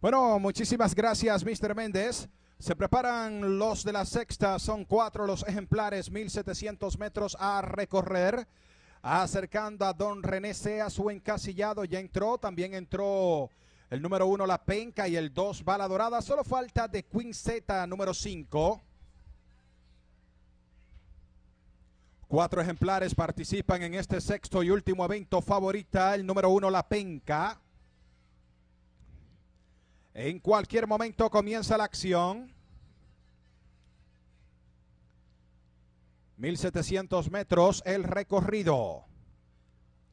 Bueno, muchísimas gracias, Mr. Méndez. Se preparan los de la sexta, son cuatro los ejemplares, 1700 metros a recorrer. Acercando a Don René Sea, su encasillado ya entró, también entró el número uno La Penca y el dos Bala Dorada. Solo falta de Queen Z, número cinco. Cuatro ejemplares participan en este sexto y último evento favorita, el número uno La Penca. En cualquier momento comienza la acción. 1700 metros el recorrido.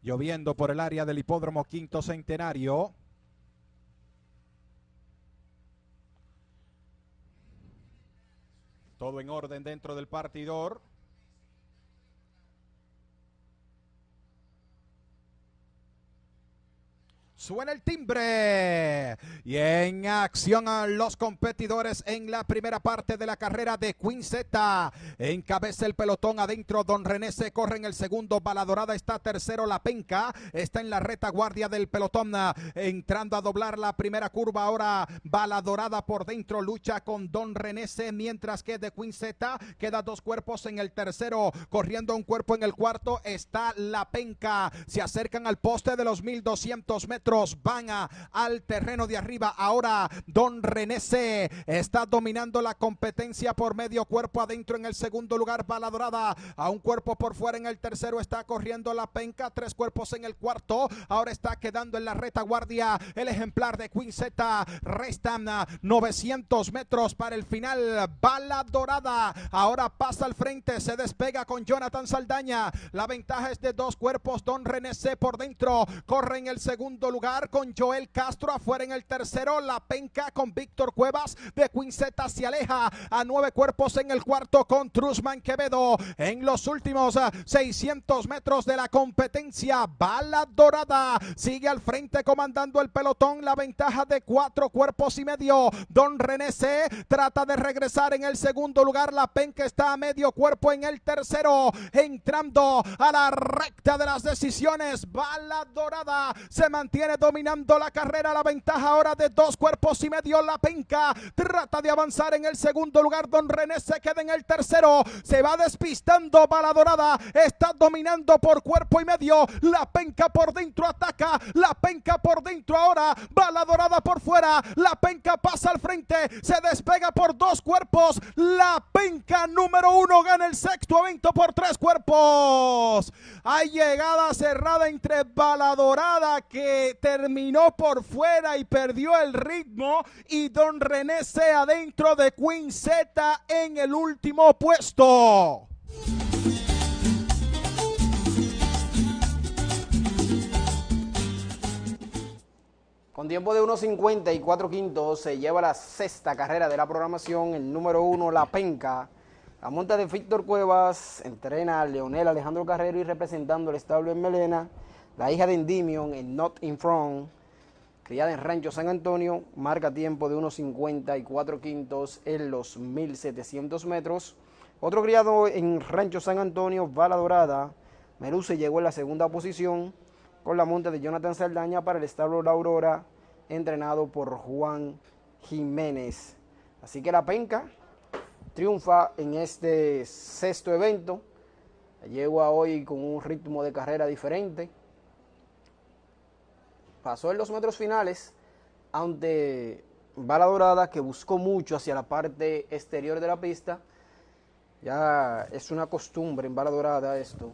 Lloviendo por el área del hipódromo Quinto Centenario. Todo en orden dentro del partidor. Suena el timbre. Y en acción a los competidores en la primera parte de la carrera de Quinceta. Encabeza el pelotón adentro. Don René se corre en el segundo. dorada está tercero. La penca está en la retaguardia del pelotón. Entrando a doblar la primera curva. Ahora dorada por dentro. Lucha con Don René Mientras que de Quinceta queda dos cuerpos en el tercero. Corriendo un cuerpo en el cuarto está la penca. Se acercan al poste de los 1200 metros. Van al terreno de arriba. Ahora Don René está dominando la competencia por medio cuerpo adentro en el segundo lugar. Bala dorada a un cuerpo por fuera en el tercero. Está corriendo la penca. Tres cuerpos en el cuarto. Ahora está quedando en la retaguardia el ejemplar de Queen Z. Restan ah, 900 metros para el final. Bala dorada ahora pasa al frente. Se despega con Jonathan Saldaña. La ventaja es de dos cuerpos. Don René por dentro corre en el segundo lugar con Joel Castro afuera en el tercero. La penca con Víctor Cuevas. De Quinceta se aleja a nueve cuerpos en el cuarto con Trusman Quevedo. En los últimos 600 eh, metros de la competencia, Bala Dorada sigue al frente comandando el pelotón. La ventaja de cuatro cuerpos y medio. Don René C. trata de regresar en el segundo lugar. La penca está a medio cuerpo en el tercero. Entrando a la recta de las decisiones. Bala Dorada se mantiene dominando la carrera. La ventaja ahora de dos cuerpos y medio la penca. Trata de avanzar en el segundo lugar. Don René se queda en el tercero. Se va despistando Bala Dorada. Está dominando por cuerpo y medio. La penca por dentro ataca. La penca por dentro ahora. Bala Dorada por fuera. La penca pasa al frente. Se despega por dos cuerpos. La penca número uno gana el sexto evento por tres cuerpos. Hay llegada cerrada entre Bala Dorada que terminó por fuera y perdió el ritmo. Y Don René se adentro de Queen en el último puesto. Con tiempo de 1.50 y se lleva la sexta carrera de la programación, el número uno, La Penca. La monta de Víctor Cuevas entrena a Leonel Alejandro Carrero y representando el establo en Melena, la hija de Endymion en Not In Front criada en Rancho San Antonio, marca tiempo de unos 54 quintos en los 1.700 metros. Otro criado en Rancho San Antonio, Bala Dorada, Meluce llegó en la segunda posición con la monta de Jonathan Saldaña para el establo La Aurora, entrenado por Juan Jiménez. Así que la penca triunfa en este sexto evento. Llegó hoy con un ritmo de carrera diferente pasó en los metros finales ante Bala Dorada, que buscó mucho hacia la parte exterior de la pista. Ya es una costumbre en Bala Dorada esto,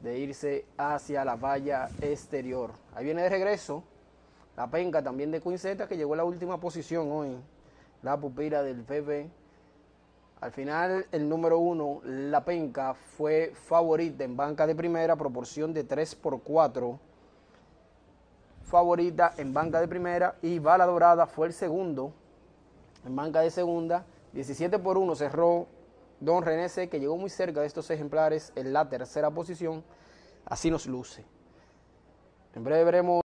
de irse hacia la valla exterior. Ahí viene de regreso la penca también de Quinceta, que llegó a la última posición hoy, la pupila del Pepe. Al final, el número uno, la penca, fue favorita en banca de primera, proporción de 3 por 4 favorita en banca de primera y Bala Dorada fue el segundo en banca de segunda. 17 por 1 cerró Don René que llegó muy cerca de estos ejemplares en la tercera posición. Así nos luce. En breve veremos.